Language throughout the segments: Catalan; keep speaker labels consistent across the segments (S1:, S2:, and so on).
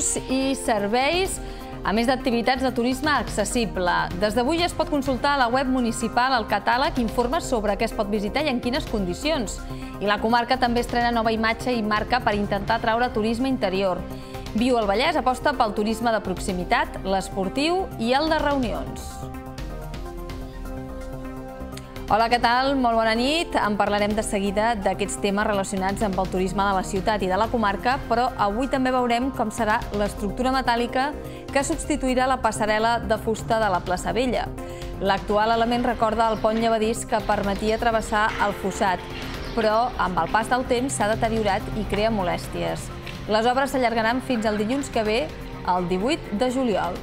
S1: pisos i serveis a més d'activitats de turisme accessible. Des d'avui ja es pot consultar a la web municipal el catàleg informes sobre què es pot visitar i en quines condicions. I la comarca també estrena nova imatge i marca per intentar atraure turisme interior. Viu el Vallès aposta pel turisme de proximitat, l'esportiu i el de reunions. Hola, què tal? Molt bona nit. En parlarem de seguida d'aquests temes relacionats amb el turisme de la ciutat i de la comarca, però avui també veurem com serà l'estructura metàl·lica que substituirà la passarel·la de fusta de la plaça Vella. L'actual element recorda el pont llevadís que permetia travessar el fossat, però amb el pas del temps s'ha deteriorat i crea molèsties. Les obres s'allargaran fins al dilluns que ve, el 18 de juliol.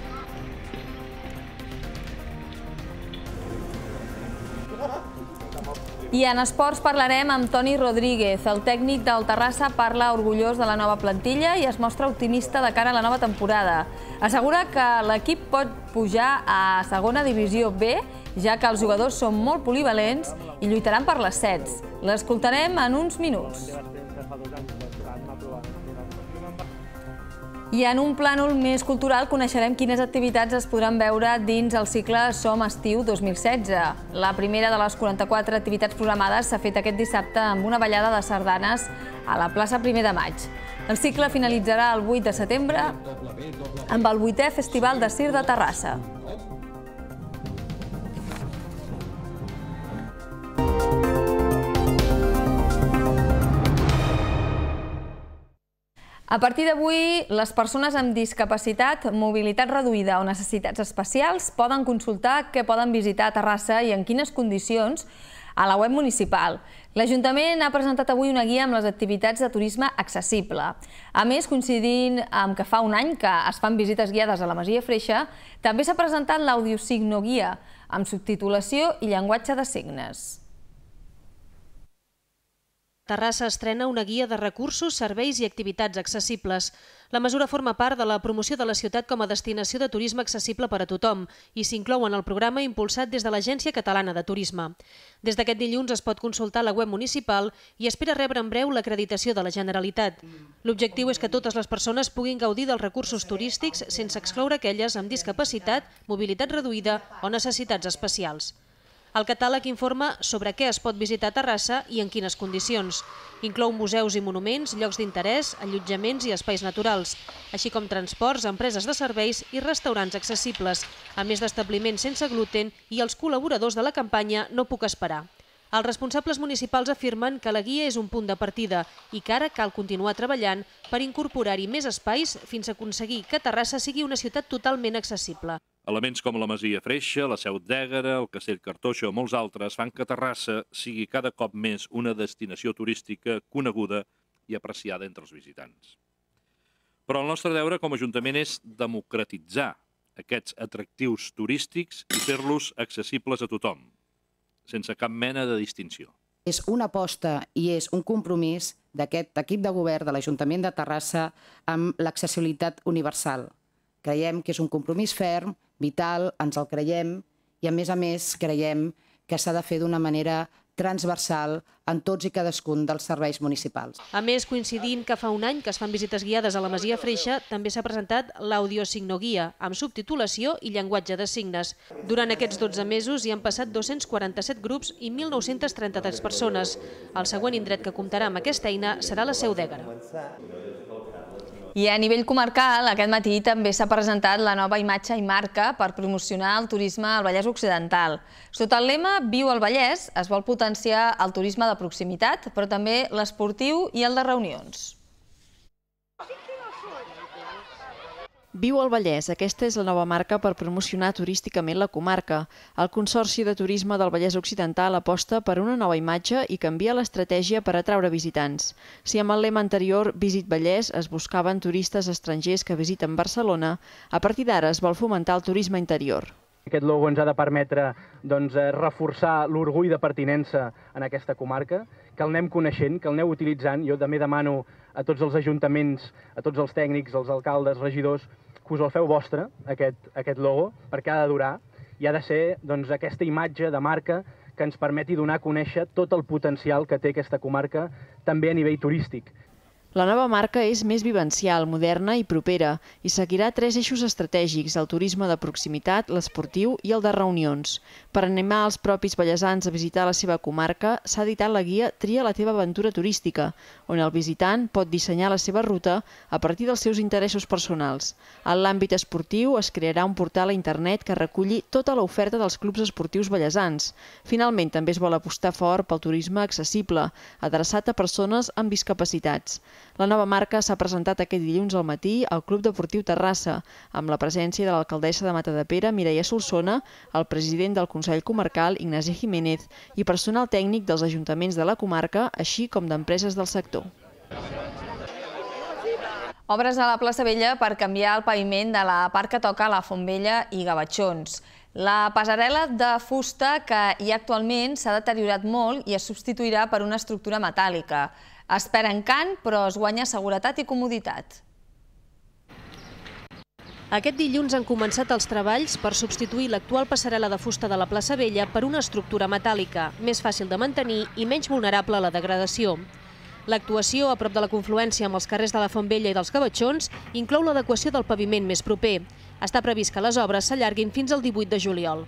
S1: I en esports parlarem amb Toni Rodríguez. El tècnic del Terrassa parla orgullós de la nova plantilla i es mostra optimista de cara a la nova temporada. Assegura que l'equip pot pujar a segona divisió B, ja que els jugadors són molt polivalents i lluitaran per les sets. L'escoltarem en uns minuts. I en un plànol més cultural coneixerem quines activitats es podran veure dins el cicle Som Estiu 2016. La primera de les 44 activitats programades s'ha fet aquest dissabte amb una ballada de sardanes a la plaça 1 de maig. El cicle finalitzarà el 8 de setembre amb el 8è Festival de Cir de Terrassa. A partir d'avui, les persones amb discapacitat, mobilitat reduïda o necessitats especials poden consultar què poden visitar a Terrassa i en quines condicions a la web municipal. L'Ajuntament ha presentat avui una guia amb les activitats de turisme accessible. A més, coincidint amb que fa un any que es fan visites guiades a la Masia Freixa, també s'ha presentat l'audiosignoguia amb subtitulació i llenguatge de signes.
S2: Terrassa estrena una guia de recursos, serveis i activitats accessibles. La mesura forma part de la promoció de la ciutat com a destinació de turisme accessible per a tothom i s'inclou en el programa impulsat des de l'Agència Catalana de Turisme. Des d'aquest dilluns es pot consultar la web municipal i espera rebre en breu l'acreditació de la Generalitat. L'objectiu és que totes les persones puguin gaudir dels recursos turístics sense excloure aquelles amb discapacitat, mobilitat reduïda o necessitats especials. El catàleg informa sobre què es pot visitar a Terrassa i en quines condicions. Inclou museus i monuments, llocs d'interès, allotjaments i espais naturals, així com transports, empreses de serveis i restaurants accessibles, a més d'establiments sense gluten i els col·laboradors de la campanya No puc esperar. Els responsables municipals afirmen que la guia és un punt de partida i que ara cal continuar treballant per incorporar-hi més espais fins a aconseguir que Terrassa sigui una ciutat totalment accessible.
S3: Elements com la Masia Freixa, la Seu d'Ègara, el Castell Cartoixa o molts altres fan que Terrassa sigui cada cop més una destinació turística coneguda i apreciada entre els visitants. Però el nostre deure com a Ajuntament és democratitzar aquests atractius turístics i fer-los accessibles a tothom, sense cap mena de distinció.
S2: És una aposta i és un compromís d'aquest equip de govern de l'Ajuntament de Terrassa amb l'accessibilitat universal. Creiem que és un compromís ferm vital, ens el creiem i, a més a més, creiem que s'ha de fer d'una manera transversal en tots i cadascun dels serveis municipals. A més, coincidint que fa un any que es fan visites guiades a la Masia Freixa, també s'ha presentat l'audiosignoguia, amb subtitulació i llenguatge de signes. Durant aquests 12 mesos hi han passat 247 grups i 1.933 persones. El següent indret que comptarà amb aquesta eina serà la Seu d'Ègara.
S1: I a nivell comarcal, aquest matí també s'ha presentat la nova imatge i marca per promocionar el turisme al Vallès Occidental. Sota el lema Viu al Vallès es vol potenciar el turisme de proximitat, però també l'esportiu i el de reunions.
S4: Viu al Vallès. Aquesta és la nova marca per promocionar turísticament la comarca. El Consorci de Turisme del Vallès Occidental aposta per una nova imatge i canvia l'estratègia per atraure visitants. Si amb el lema anterior Visit Vallès es buscaven turistes estrangers que visiten Barcelona, a partir d'ara es vol fomentar el turisme interior. Aquest logo ens ha de permetre doncs, eh, reforçar l'orgull de pertinença en aquesta comarca,
S5: que el anem coneixent, que el aneu utilitzant. Jo també demano a tots els ajuntaments, a tots els tècnics, als alcaldes, regidors, que us el feu vostre, aquest, aquest logo, perquè ha de durar i ha de ser doncs, aquesta imatge de marca que ens permeti donar a conèixer tot el potencial que té aquesta comarca també a nivell turístic.
S4: La nova marca és més vivencial, moderna i propera i seguirà tres eixos estratègics, el turisme de proximitat, l'esportiu i el de reunions. Per animar els propis ballesans a visitar la seva comarca, s'ha editat la guia Tria la teva aventura turística, on el visitant pot dissenyar la seva ruta a partir dels seus interessos personals. En l'àmbit esportiu es crearà un portal a internet que reculli tota l'oferta dels clubs esportius ballesans. Finalment, també es vol apostar fort pel turisme accessible, adreçat a persones amb discapacitats. La nova marca s'ha presentat aquest dilluns al matí al Club Deportiu Terrassa, amb la presència de l'alcaldessa de Matadepera, Mireia Solsona, el president del Consell Comarcal, Ignasi Jiménez, i personal tècnic dels ajuntaments de la comarca, així com d'empreses del sector. Obres a
S1: la plaça Vella per canviar el paviment de la part que toca a la Fontvella i Gavatxons. La passarel·la de fusta que hi ha actualment s'ha deteriorat molt i es substituirà per una estructura metàl·lica. Espera en encant, però es guanya seguretat i comoditat.
S2: Aquest dilluns han
S1: començat els treballs per substituir l'actual
S2: passarel·la de fusta de la plaça Vella per una estructura metàl·lica, més fàcil de mantenir i menys vulnerable a la degradació. L'actuació a prop de la confluència amb els carrers de la Font Vella i dels Gavatxons inclou l'adequació del paviment més proper. Està previst que les obres s'allarguin fins al 18 de juliol.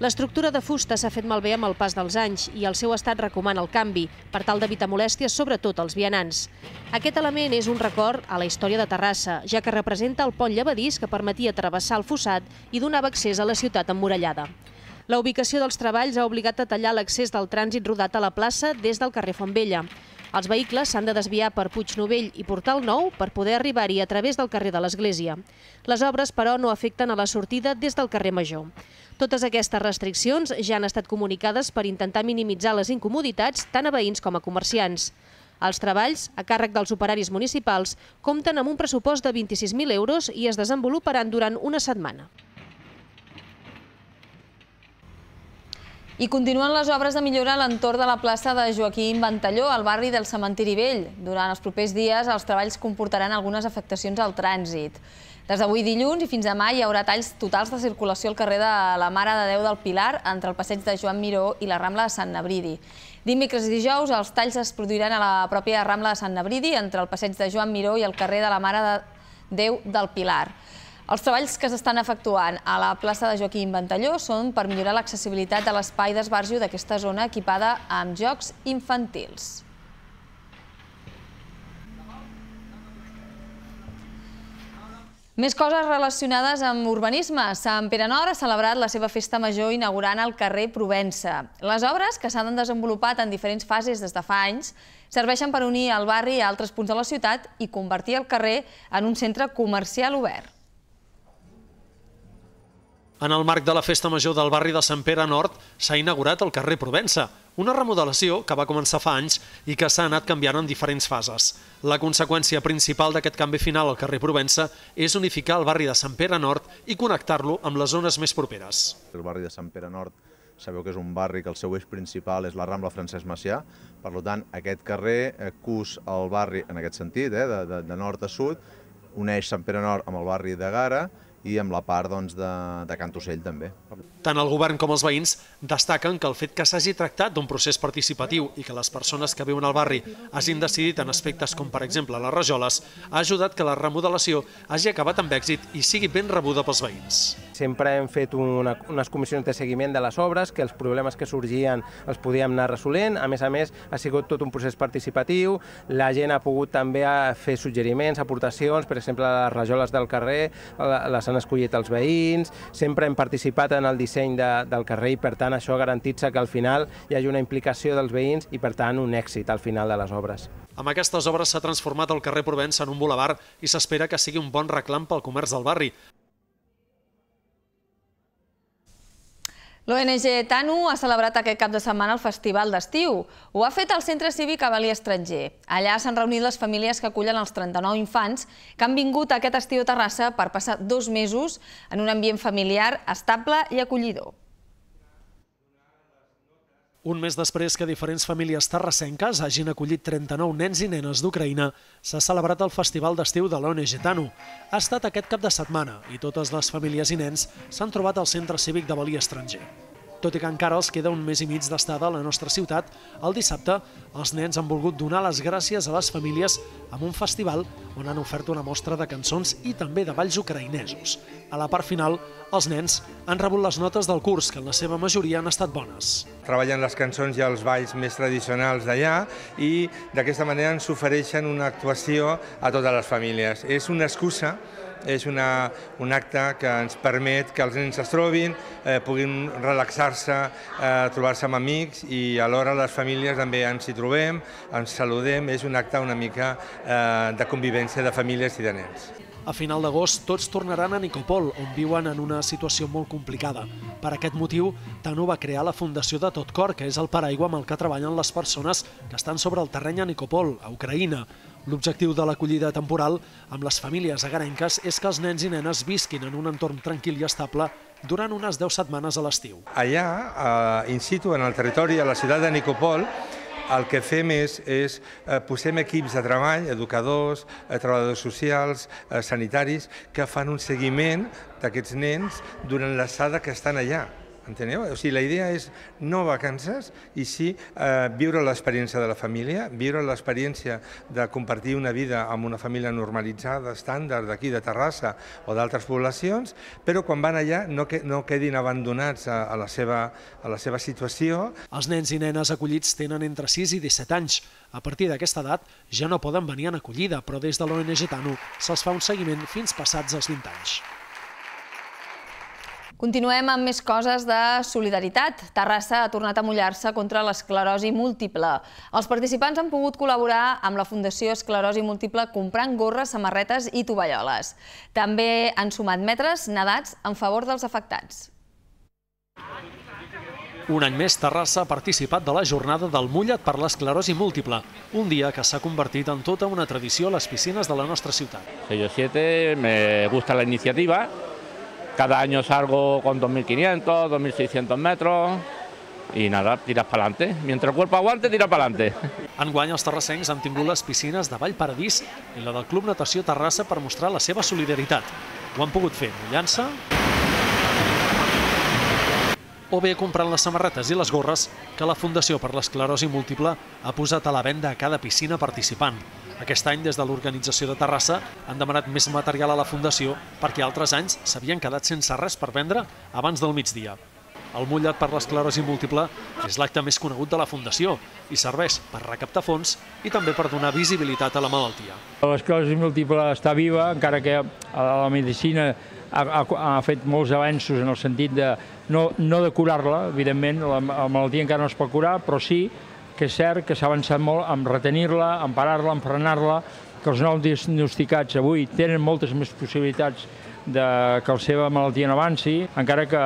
S2: L'estructura de fusta s'ha fet malbé amb el pas dels anys i el seu estat recomana el canvi, per tal d'evitar molèsties sobretot als vianants. Aquest element és un record a la història de Terrassa, ja que representa el pont llevadís que permetia travessar el fossat i donava accés a la ciutat emmurellada. La ubicació dels treballs ha obligat a tallar l'accés del trànsit rodat a la plaça des del carrer Fontvella. Els vehicles s'han de desviar per Puig Novell i Portal Nou per poder arribar-hi a través del carrer de l'Església. Les obres, però, no afecten a la sortida des del carrer Major. Totes aquestes restriccions ja han estat comunicades per intentar minimitzar les incomoditats tant a veïns com a comerciants. Els treballs, a càrrec dels operaris municipals, compten amb un pressupost de 26.000 euros i es desenvoluparan durant una setmana.
S1: I continuen les obres de millora a l'entorn de la plaça de Joaquim Ventalló, al barri del Cementiri Vell. Durant els propers dies, els treballs comportaran algunes afectacions al trànsit. Des d'avui dilluns i fins demà hi haurà talls totals de circulació al carrer de la Mare de Déu del Pilar entre el passeig de Joan Miró i la Rambla de Sant Nebridi. Dimecres i dijous els talls es produiran a la pròpia Rambla de Sant Nebridi entre el passeig de Joan Miró i el carrer de la Mare de Déu del Pilar. Els treballs que s'estan efectuant a la plaça de Joaquim Ventalló són per millorar l'accessibilitat de l'espai d'esbarjo d'aquesta zona equipada amb jocs infantils. Més coses relacionades amb urbanisme. Sant Pere Nor ha celebrat la seva festa major inaugurant el carrer Provença. Les obres, que s'han desenvolupat en diferents fases des de fa anys, serveixen per unir el barri a altres punts de la ciutat i convertir el carrer en un centre comercial obert.
S5: En el marc de la Festa Major del barri de Sant Pere Nord s'ha inaugurat el carrer Provença, una remodelació que va començar fa anys i que s'ha anat canviant en diferents fases. La conseqüència principal d'aquest canvi final al carrer Provença és unificar el barri de Sant Pere Nord i connectar-lo amb les zones més properes.
S6: El barri de Sant Pere Nord sabeu que és un barri que el seu eix principal és la Rambla Francesc Macià, per tant, aquest carrer eh, cus el barri en aquest sentit, eh, de, de, de nord a sud, uneix Sant Pere Nord amb el barri de Gara, i amb la part doncs, de, de Cantocell també.
S5: Tant el govern com els veïns destaquen que el fet que s'hagi tractat d'un procés participatiu i que les persones que viuen al barri hagin decidit en aspectes com per exemple les rajoles ha ajudat que la remodelació hagi acabat amb èxit i sigui ben rebuda pels veïns
S6: sempre hem fet una, unes comissions de seguiment de les obres, que els problemes que sorgien els podíem anar resolent. A més a més, ha sigut tot un procés participatiu, la gent ha pogut també eh, fer suggeriments, aportacions, per exemple, les rajoles del carrer eh, les han escollit els veïns, sempre hem participat en el disseny de, del carrer i, per tant, això garantitza que al final hi hagi una implicació dels veïns i, per tant, un èxit al final de les obres.
S5: Amb aquestes obres s'ha transformat el carrer Provença en un bulevard i s'espera que sigui un bon reclam pel comerç del barri.
S1: L'ONG TANU ha celebrat aquest cap de setmana el Festival d'Estiu. Ho ha fet al Centre Cívic Avalí Estranger. Allà s'han reunit les famílies que acullen els 39 infants que han vingut aquest estiu a Terrassa per passar dos mesos en un ambient familiar estable i acollidor.
S5: Un mes després que diferents famílies terrassenques hagin acollit 39 nens i nenes d'Ucraïna, s'ha celebrat el Festival d'Estiu de l'ONU Gitano. Ha estat aquest cap de setmana i totes les famílies i nens s'han trobat al Centre Cívic de Balí Estranger. Tot i que encara els queda un mes i mig d'estada a la nostra ciutat, el dissabte els nens han volgut donar les gràcies a les famílies amb un festival on han ofert una mostra de cançons i també de balls ucraïnesos. A la part final, els nens han rebut les notes del curs, que en la seva majoria han estat bones.
S7: Treballen les cançons i els balls més tradicionals d'allà i d'aquesta manera ens ofereixen una actuació a totes les famílies. És una excusa és una, un acte que ens permet que els nens es trobin, eh, puguin relaxar-se, eh, trobar-se amb amics i alhora les famílies també ens hi trobem, ens saludem, és un acte una mica eh, de convivència de famílies i de nens.
S5: A final d'agost tots tornaran a Nicopol, on viuen en una situació molt complicada. Per aquest motiu, Tano va crear la Fundació de Tot Cor, que és el paraigua amb el que treballen les persones que estan sobre el terreny a Nicopol, a Ucraïna. L'objectiu de l'acollida temporal amb les famílies agarenques és que els nens i nenes visquin en un entorn tranquil i estable durant unes 10 setmanes a l'estiu.
S7: Allà, eh, in situ, en el territori, a la ciutat de Nicopol, el que fem és, és eh, posem equips de treball, educadors, eh, treballadors socials, sanitaris, que fan un seguiment d'aquests nens durant l'estada que estan allà. Enteneu? O sigui, la idea és no vacances i sí eh, viure l'experiència de la família, viure l'experiència de compartir una vida amb una família normalitzada, estàndard, d'aquí de Terrassa o d'altres poblacions, però quan van allà no, que, no quedin abandonats a, a, la seva, a la seva situació. Els nens i nenes acollits tenen entre 6 i 17
S5: anys. A partir d'aquesta edat ja no poden venir en acollida, però des de l'ONG Tano se'ls fa un seguiment fins passats els 20 anys.
S1: Continuem amb més coses de solidaritat. Terrassa ha tornat a mullar-se contra l'esclerosi múltiple. Els participants han pogut col·laborar amb la Fundació Esclerosi Múltiple comprant gorres, samarretes i tovalloles. També han sumat metres nedats en favor dels afectats.
S5: Un any més, Terrassa ha participat de la jornada del Mullat per l'esclerosi múltiple, un dia que s'ha convertit en tota una tradició a les piscines de la nostra ciutat.
S3: Soy yo siete, me gusta la iniciativa, cada año salgo con 2.500, 2.600 metros i nada, tiras para adelante. Mientras el cuerpo aguante, tira para adelante.
S5: Enguany els terrassencs han tingut les piscines de Vallparadís i la del Club Natació Terrassa per mostrar la seva solidaritat. Ho han pogut fer mullant-se o bé comprant les samarretes i les gorres que la Fundació per l'Esclerosi Múltiple ha posat a la venda a cada piscina participant. Aquest any, des de l'organització de Terrassa, han demanat més material a la Fundació perquè altres anys s'havien quedat sense res per vendre abans del migdia. El mullat per l'esclerosi múltiple és l'acte més conegut de la Fundació i serveix per recaptar fons i també per donar visibilitat a la malaltia.
S7: L'esclerosi múltiple està viva, encara que la medicina ha, ha, ha fet molts avanços en el sentit de no, no de curar-la, evidentment, la, la malaltia encara no es pot curar, però sí que és cert que s'ha avançat molt en retenir-la, en parar-la, en frenar-la, que els nous diagnosticats avui tenen moltes més possibilitats de que la seva malaltia no avanci, encara que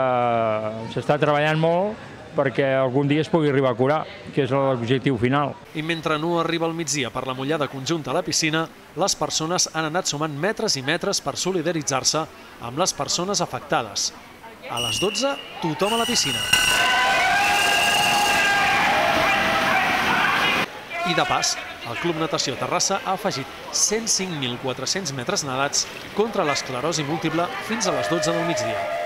S7: s'està treballant molt perquè algun dia es pugui arribar a curar, que és l'objectiu final. I
S5: mentre no arriba al migdia per la mullada conjunta a la piscina, les persones han anat sumant metres i metres per solidaritzar-se amb les persones afectades. A les 12, tothom a la piscina. I de pas, el Club Natació Terrassa ha afegit 105.400 metres nedats contra l'esclerosi múltiple fins a les 12 del migdia.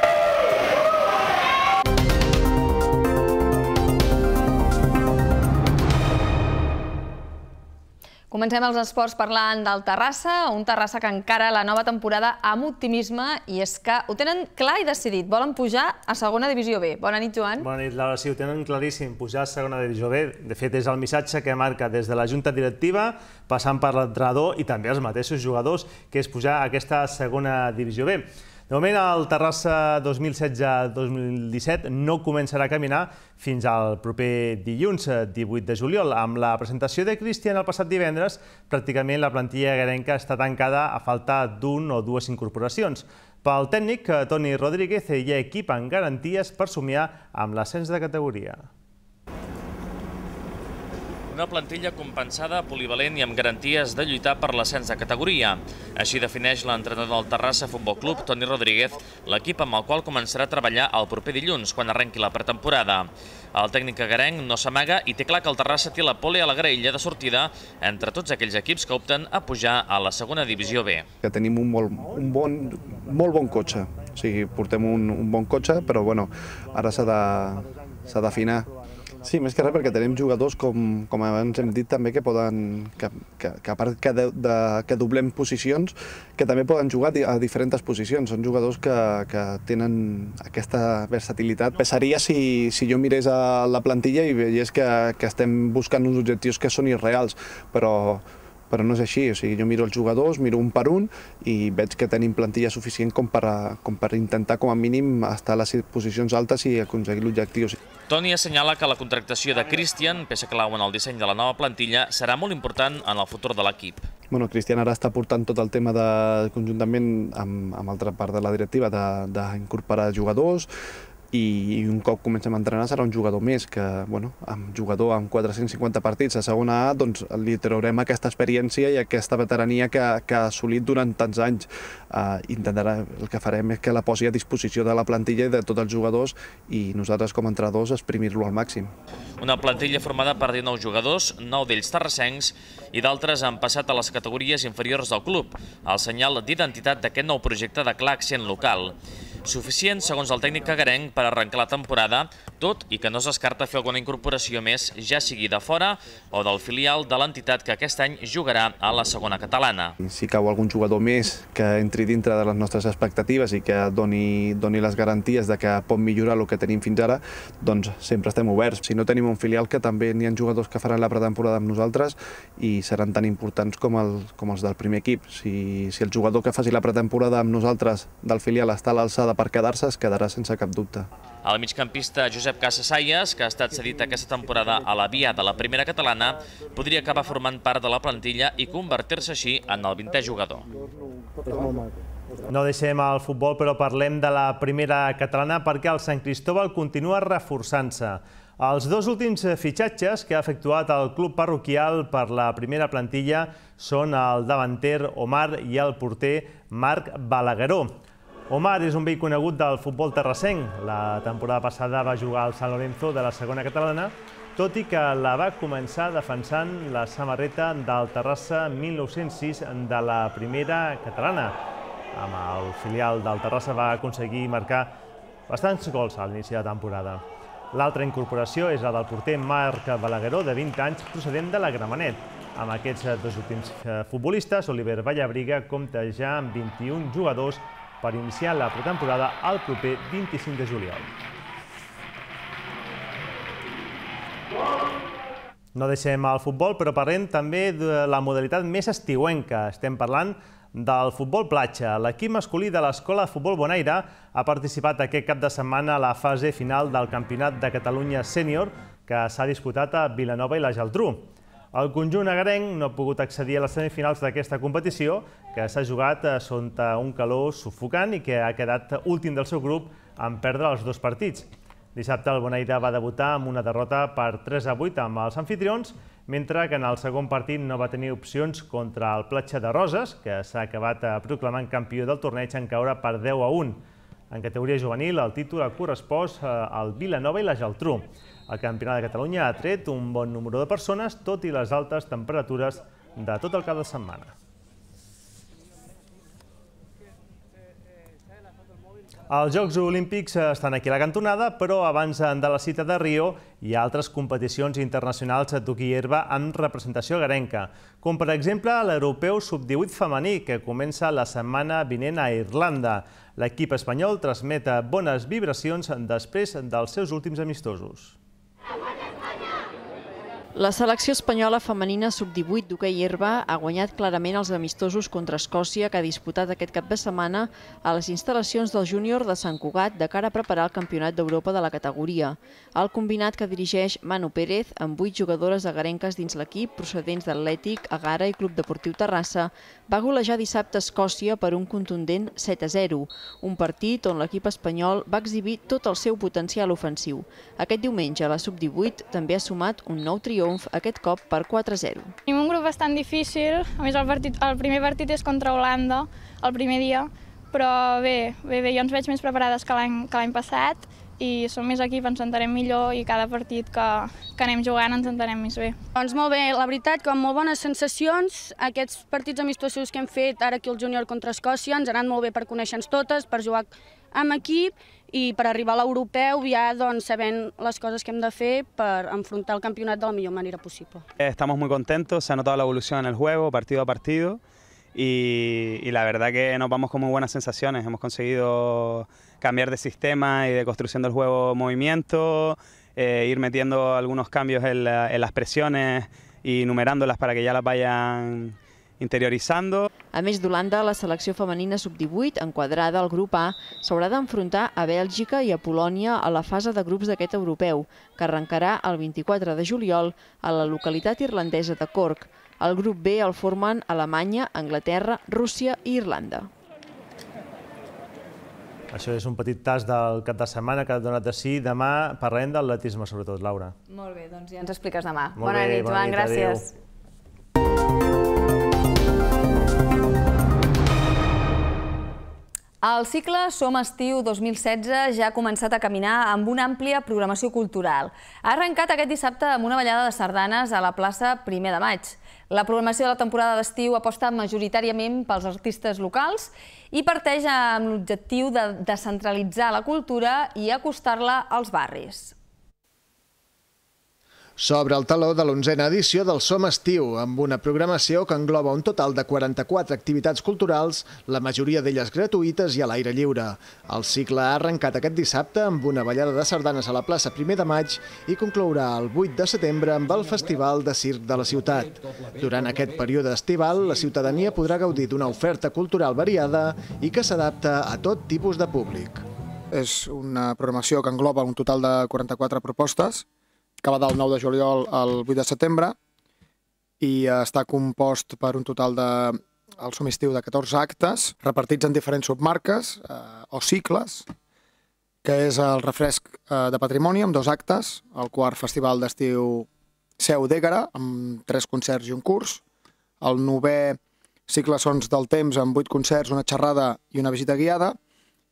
S1: Comencem els esports parlant del Terrassa, un Terrassa que encara la nova temporada amb optimisme i és que ho tenen clar i decidit, volen pujar a segona divisió B.
S6: Bona nit, Joan. Bona nit, Laura. Sí, ho tenen claríssim, pujar a segona divisió B. De fet, és el missatge que marca des de la junta directiva, passant per l'entrenador i també els mateixos jugadors, que és pujar a aquesta segona divisió B. De moment, el Terrassa 2016-2017 no començarà a caminar fins al proper dilluns, 18 eh, de juliol. Amb la presentació de Cristian el passat divendres, pràcticament la plantilla garenca està tancada a falta d'un o dues incorporacions. Pel tècnic, eh, Toni Rodríguez hi ha equip amb garanties per somiar amb l'ascens de categoria
S3: una plantilla compensada, polivalent i amb garanties de lluitar per l'ascens de categoria. Així defineix l'entrenador del Terrassa Futbol Club, Toni Rodríguez, l'equip amb el qual començarà a treballar el proper dilluns, quan arrenqui la pretemporada. El tècnic agarenc no s'amaga i té clar que el Terrassa té la pole a la graella de sortida entre tots aquells equips que opten a pujar a la segona divisió B.
S8: Que tenim un, molt, un bon, molt bon cotxe, o sigui, portem un, un bon cotxe, però bueno, ara s'ha d'afinar Sí, més que res perquè tenim jugadors, com, com abans hem dit també, que poden, que, que, que a part que, de, de, que doblem posicions, que també poden jugar a diferents posicions. Són jugadors que, que tenen aquesta versatilitat. Pesaria si, si jo mirés a la plantilla i veiés que, que estem buscant uns objectius que són irreals, però però no és així, o sigui, jo miro els jugadors, miro un per un i veig que tenim plantilla suficient com per, a, com per intentar com a mínim estar a les posicions altes i aconseguir l'objectiu.
S3: Toni assenyala que la contractació de Christian, peça clau en el disseny de la nova plantilla, serà molt important en el futur de l'equip.
S8: Bueno, Cristian ara està portant tot el tema de, conjuntament amb, amb altra part de la directiva d'incorporar jugadors, i un cop comencem a entrenar serà un jugador més, que bueno, amb jugador amb 450 partits a segona A doncs, li traurem aquesta experiència i aquesta veterania que, que ha assolit durant tants anys. Uh, intentarà, el que farem és que la posi a disposició de la plantilla i de tots els jugadors i nosaltres com a entrenadors exprimir-lo al màxim.
S3: Una plantilla formada per 19 jugadors, 9 d'ells terrassencs i d'altres han passat a les categories inferiors del club, el senyal d'identitat d'aquest nou projecte de clar accent local suficient, segons el tècnic cagarenc, per arrencar la temporada, tot i que no s'escarta fer alguna incorporació més, ja sigui de fora o del filial de l'entitat que aquest any jugarà a la segona catalana.
S8: Si cau algun jugador més que entri dintre de les nostres expectatives i que doni, doni les garanties de que pot millorar el que tenim fins ara, doncs sempre estem oberts. Si no tenim un filial, que també n'hi ha jugadors que faran la pretemporada amb nosaltres i seran tan importants com, el, com els del primer equip. Si, si el jugador que faci la pretemporada amb nosaltres del filial està a l'alçada per quedar-se, es quedarà sense cap dubte.
S3: El migcampista Josep Casasayas, que ha estat cedit aquesta temporada a la via de la primera catalana, podria acabar formant part de la plantilla i convertir-se així en el 20è jugador.
S6: No deixem el futbol, però parlem de la primera catalana perquè el Sant Cristóbal continua reforçant-se. Els dos últims fitxatges que ha efectuat el club parroquial per la primera plantilla són el davanter Omar i el porter Marc Balagueró. Omar és un vell conegut del futbol terrassenc. La temporada passada va jugar al San Lorenzo de la segona catalana, tot i que la va començar defensant la samarreta del Terrassa 1906 de la primera catalana. Amb el filial del Terrassa va aconseguir marcar bastants gols a l'inici de temporada. L'altra incorporació és la del porter Marc Balagueró, de 20 anys, procedent de la Gramenet. Amb aquests dos últims eh, futbolistes, Oliver Vallabriga compta ja amb 21 jugadors per iniciar la pretemporada el proper 25 de juliol. No deixem el futbol, però parlem també de la modalitat més estiuenca. Estem parlant del futbol platja. L'equip masculí de l'Escola de Futbol Bonaire ha participat aquest cap de setmana a la fase final del Campionat de Catalunya Sènior que s'ha disputat a Vilanova i la Geltrú. El conjunt agarenc no ha pogut accedir a les semifinals d'aquesta competició, que s'ha jugat eh, sota un calor sufocant i que ha quedat últim del seu grup en perdre els dos partits. Dissabte el Bonaire va debutar amb una derrota per 3 a 8 amb els anfitrions, mentre que en el segon partit no va tenir opcions contra el Platja de Roses, que s'ha acabat eh, proclamant campió del torneig en caure per 10 a 1. En categoria juvenil, el títol ha correspost eh, al Vilanova i la Geltrú. El Campionat de Catalunya ha tret un bon número de persones, tot i les altes temperatures de tot el cap de setmana. Els Jocs Olímpics estan aquí a la cantonada, però abans de la cita de Rio hi ha altres competicions internacionals a i herba amb representació garenca, com per exemple l'europeu sub-18 femení, que comença la setmana vinent a Irlanda. L'equip espanyol transmet bones vibracions després dels seus últims amistosos. La
S4: selecció espanyola femenina sub-18 d'hoquei herba ha guanyat clarament els amistosos contra Escòcia que ha disputat aquest cap de setmana a les instal·lacions del júnior de Sant Cugat de cara a preparar el Campionat d'Europa de la categoria. El combinat que dirigeix Manu Pérez amb 8 jugadores agarenques dins l'equip procedents d'Atlètic, Agara i Club Deportiu Terrassa va golejar dissabte Escòcia per un contundent 7 a 0, un partit on l'equip espanyol va exhibir tot el seu potencial ofensiu. Aquest diumenge la sub-18 també ha sumat un nou trio triomf, aquest cop per 4-0.
S1: Tenim un grup bastant difícil, a més el, partit, el primer partit és contra Holanda, el primer dia, però bé, bé, bé jo ens veig més preparades que l'any passat i som més equip, ens entenem millor i cada partit que, que anem jugant ens entenem més bé. Doncs molt bé, la veritat, com molt bones sensacions, aquests partits amistosos que hem fet ara aquí el júnior contra Escòcia ens han anat molt bé per conèixer-nos totes, per jugar amb equip Y para arribar a l'europeu
S2: donde se ven las cosas que hem de fer para enfrentar el campeonato de la mejor manera posible.
S9: Estamos muy contentos, se ha notado la evolución en el juego, partido a partido, y, la verdad que nos vamos con muy buenas sensaciones. Hemos conseguido cambiar de sistema y de construcción del juego movimiento, eh, ir metiendo algunos cambios en, en las presiones y
S4: numerándolas para que ya las vayan interioritzant-ho. A més d'Holanda, la selecció femenina sub-18, enquadrada al grup A, s'haurà d'enfrontar a Bèlgica i a Polònia a la fase de grups d'aquest europeu, que arrencarà el 24 de juliol a la localitat irlandesa de Cork. El grup B el formen Alemanya, Anglaterra, Rússia i Irlanda.
S6: Això és un petit tast del cap de setmana que ha donat de si. Demà parlarem d'atletisme, sobretot, Laura.
S1: Molt bé, doncs ja ens expliques demà. bona nit, Joan, gràcies. Adéu. El cicle Som Estiu 2016 ja ha començat a caminar amb una àmplia programació cultural. Ha arrencat aquest dissabte amb una ballada de sardanes a la plaça 1 de maig. La programació de la temporada d'estiu aposta majoritàriament pels artistes locals i parteix amb l'objectiu de descentralitzar la cultura i acostar-la als barris
S10: sobre el taló de l'onzena edició del Som Estiu, amb una programació que engloba un total de 44 activitats culturals, la majoria d'elles gratuïtes i a l'aire lliure. El cicle ha arrencat aquest dissabte amb una ballada de sardanes a la plaça 1 de maig i conclourà el 8 de setembre amb el Festival de Circ de la Ciutat. Durant aquest període estival, la ciutadania podrà gaudir d'una oferta cultural variada i que s'adapta a tot tipus de públic. És una programació que engloba un total de 44 propostes, que va del 9 de juliol al 8 de setembre i eh, està compost per un total de al somistiu de 14 actes repartits en diferents submarques eh, o cicles, que és el refresc eh, de patrimoni amb dos actes, el quart festival d'estiu Seu d'Ègara amb tres concerts i un curs, el novè cicle Sons del Temps amb vuit concerts, una xerrada i una visita guiada,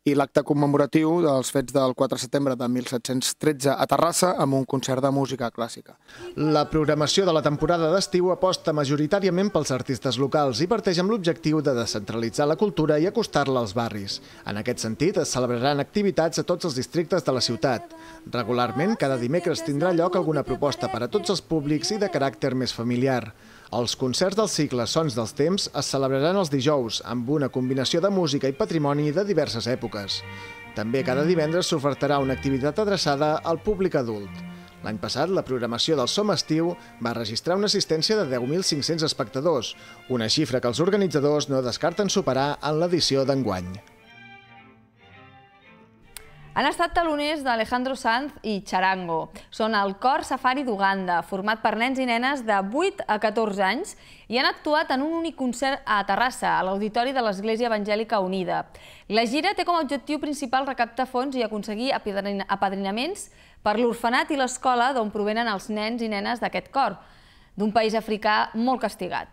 S10: i l'acte commemoratiu dels fets del 4 de setembre de 1713 a Terrassa amb un concert de música clàssica. La programació de la temporada d'estiu aposta majoritàriament pels artistes locals i parteix amb l'objectiu de descentralitzar la cultura i acostar-la als barris. En aquest sentit, es celebraran activitats a tots els districtes de la ciutat. Regularment, cada dimecres tindrà lloc alguna proposta per a tots els públics i de caràcter més familiar. Els concerts del cicle Sons dels Temps es celebraran els dijous amb una combinació de música i patrimoni de diverses èpoques. També cada divendres s'ofertarà una activitat adreçada al públic adult. L'any passat, la programació del Som Estiu va registrar una assistència de 10.500 espectadors, una xifra que els organitzadors no descarten superar en l'edició d'enguany.
S1: Han estat taloners d'Alejandro Sanz i Charango. Són el cor safari d'Uganda, format per nens i nenes de 8 a 14 anys i han actuat en un únic concert a Terrassa, a l'Auditori de l'Església Evangèlica Unida. La gira té com a objectiu principal recaptar fons i aconseguir apadrinaments per l'orfenat i l'escola d'on provenen els nens i nenes d'aquest cor, d'un país africà molt castigat.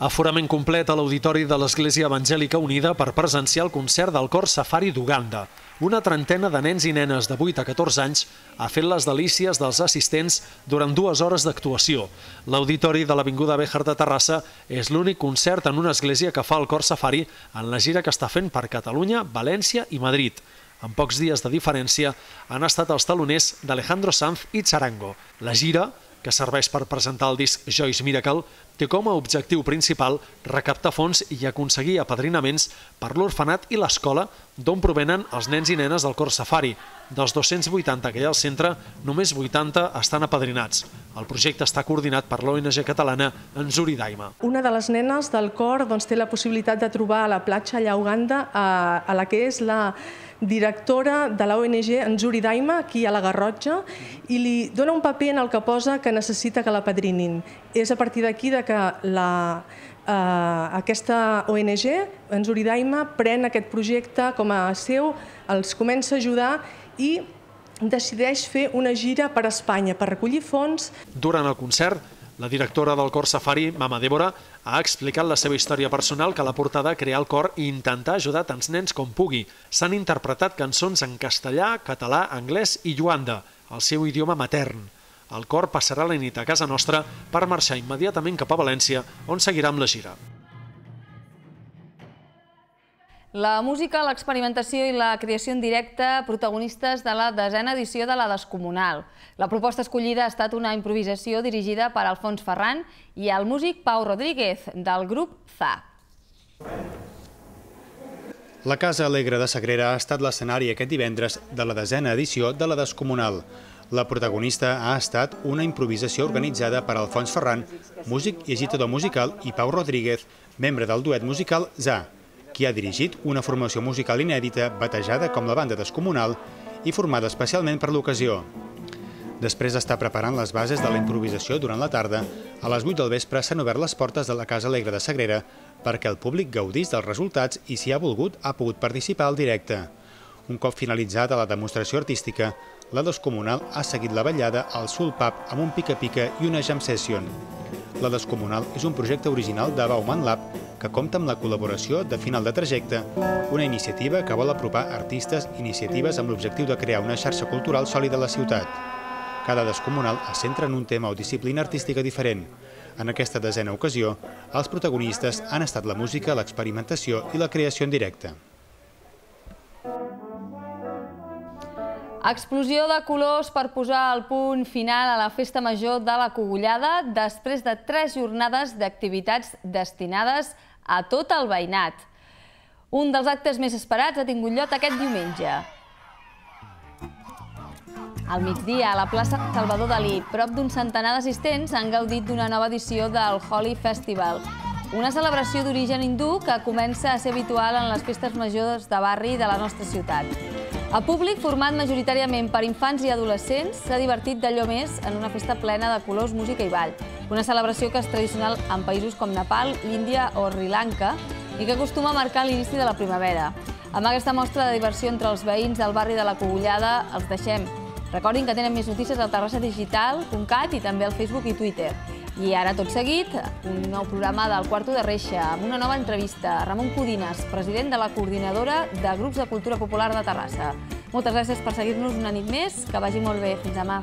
S5: Aforament complet a l'Auditori de l'Església Evangèlica Unida per presenciar el concert del cor Safari d'Uganda. Una trentena de nens i nenes de 8 a 14 anys ha fet les delícies dels assistents durant dues hores d'actuació. L'Auditori de l'Avinguda Béjar de Terrassa és l'únic concert en una església que fa el cor Safari en la gira que està fent per Catalunya, València i Madrid. Amb pocs dies de diferència han estat els taloners d'Alejandro Sanz i Charango. La gira, que serveix per presentar el disc Joyce Miracle, té com a objectiu principal recaptar fons i aconseguir apadrinaments per l'orfenat i l'escola d'on provenen els nens i nenes del Cor Safari. Dels 280 que hi ha al centre, només 80 estan apadrinats. El projecte està coordinat per l'ONG catalana Enzuri Daima.
S4: Una de les nenes del Cor doncs, té la possibilitat de trobar a la platja allà a Uganda a, a la que és la directora de l'ONG Enzuri Daima, aquí a la Garrotxa, i li dona un paper en el que posa que necessita que l'apadrinin. És a partir d'aquí que que la, eh, aquesta ONG, en Zuridaima, pren aquest projecte com a seu, els comença a ajudar i decideix fer una gira per Espanya per recollir fons.
S5: Durant el concert, la directora del cor Safari, Mama Débora, ha explicat la seva història personal que l'ha portada a crear el cor i intentar ajudar tants nens com pugui. S'han interpretat cançons en castellà, català, anglès i lluanda, el seu idioma matern el cor passarà la nit a casa nostra per marxar immediatament cap a València, on seguirà amb la gira.
S1: La música, l'experimentació i la creació en directe, protagonistes de la desena edició de la Descomunal. La proposta escollida ha estat una improvisació dirigida per Alfons Ferran i el músic Pau Rodríguez, del grup ZA.
S9: La Casa Alegre de Sagrera ha estat l'escenari aquest divendres de la desena edició de la Descomunal. La protagonista ha estat una improvisació organitzada per Alfons Ferran, músic i agitador musical, i Pau Rodríguez, membre del duet musical ZA, qui ha dirigit una formació musical inèdita batejada com la banda descomunal i formada especialment per l'ocasió. Després d'estar preparant les bases de la improvisació durant la tarda, a les 8 del vespre s'han obert les portes de la Casa Alegre de Sagrera perquè el públic gaudís dels resultats i, si ha volgut, ha pogut participar al directe. Un cop finalitzada la demostració artística, la Descomunal ha seguit la ballada al Soul Pub amb un pica-pica i una jam session. La Descomunal és un projecte original de Bauman Lab que compta amb la col·laboració de Final de Trajecte, una iniciativa que vol apropar artistes i iniciatives amb l'objectiu de crear una xarxa cultural sòlida a la ciutat. Cada descomunal es centra en un tema o disciplina artística diferent. En aquesta desena ocasió, els protagonistes han estat la música, l'experimentació i la creació en directe.
S1: Explosió de colors per posar el punt final a la Festa Major de la Cogullada després de tres jornades d'activitats destinades a tot el veïnat. Un dels actes més esperats ha tingut lloc aquest diumenge. Al migdia, a la plaça Salvador Dalí, prop d'un centenar d'assistents han gaudit d'una nova edició del Holi Festival, una celebració d'origen hindú que comença a ser habitual en les festes majors de barri de la nostra ciutat. El públic, format majoritàriament per infants i adolescents, s'ha divertit d'allò més en una festa plena de colors, música i ball. Una celebració que és tradicional en països com Nepal, l'Índia o Sri Lanka i que acostuma a marcar l'inici de la primavera. Amb aquesta mostra de diversió entre els veïns del barri de la Cogullada els deixem. Recordin que tenen més notícies al terrassadigital.cat i també al Facebook i Twitter. I ara, tot seguit, un nou programa del Quarto de Reixa, amb una nova entrevista. Ramon Codines, president de la Coordinadora de Grups de Cultura Popular de Terrassa. Moltes gràcies per seguir-nos una nit més. Que vagi molt bé. Fins demà.